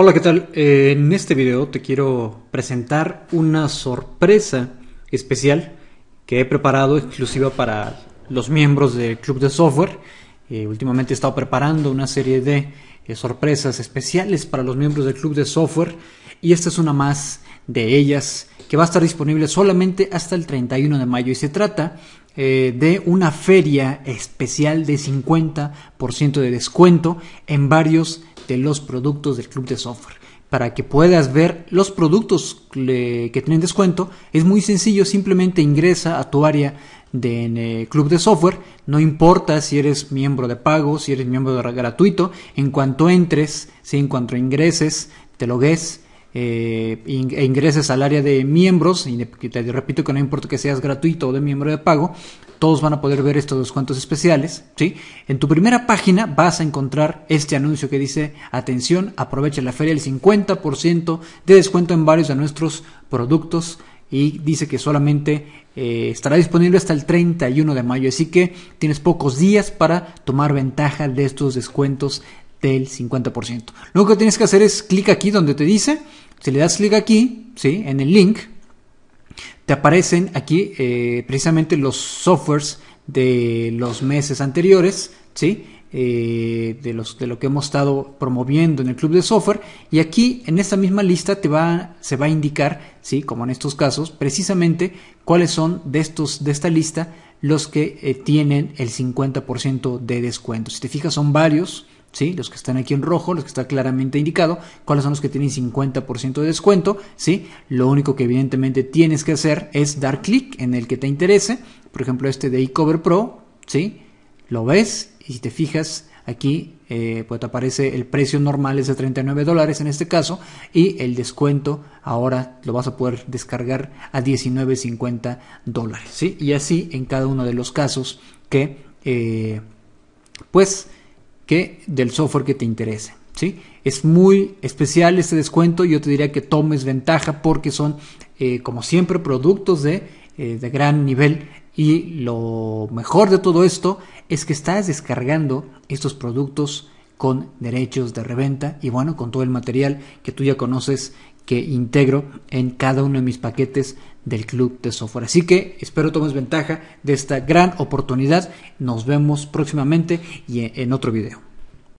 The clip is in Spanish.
Hola, ¿qué tal? Eh, en este video te quiero presentar una sorpresa especial que he preparado exclusiva para los miembros del Club de Software. Eh, últimamente he estado preparando una serie de eh, sorpresas especiales para los miembros del Club de Software y esta es una más de ellas que va a estar disponible solamente hasta el 31 de mayo y se trata de una feria especial de 50% de descuento en varios de los productos del club de software. Para que puedas ver los productos eh, que tienen descuento, es muy sencillo, simplemente ingresa a tu área de eh, club de software, no importa si eres miembro de pago, si eres miembro de gratuito, en cuanto entres, si en cuanto ingreses, te logues, eh, e ingreses al área de miembros, y te repito que no importa que seas gratuito o de miembro de pago, todos van a poder ver estos descuentos especiales, ¿sí? En tu primera página vas a encontrar este anuncio que dice, atención, aprovecha la feria el 50% de descuento en varios de nuestros productos y dice que solamente eh, estará disponible hasta el 31 de mayo, así que tienes pocos días para tomar ventaja de estos descuentos del 50%. Lo que tienes que hacer es clic aquí donde te dice, si le das clic aquí, ¿sí? En el link, te aparecen aquí eh, precisamente los softwares de los meses anteriores, ¿sí? Eh, de, los, de lo que hemos estado promoviendo en el club de software y aquí en esta misma lista te va, se va a indicar, ¿sí? como en estos casos, precisamente cuáles son de, estos, de esta lista los que eh, tienen el 50% de descuento. Si te fijas son varios, los que están aquí en rojo, los que está claramente indicado, cuáles son los que tienen 50% de descuento, ¿sí? Lo único que evidentemente tienes que hacer es dar clic en el que te interese, por ejemplo este de eCover Pro, ¿sí? Lo ves y si te fijas aquí eh, pues te aparece el precio normal es de 39 dólares en este caso y el descuento ahora lo vas a poder descargar a 19.50 dólares ¿sí? y así en cada uno de los casos que eh, pues que del software que te interese. ¿sí? Es muy especial este descuento. Yo te diría que tomes ventaja porque son, eh, como siempre, productos de, eh, de gran nivel. Y lo mejor de todo esto es que estás descargando estos productos con derechos de reventa y bueno, con todo el material que tú ya conoces que integro en cada uno de mis paquetes del Club de Software. Así que espero tomes ventaja de esta gran oportunidad. Nos vemos próximamente y en otro video.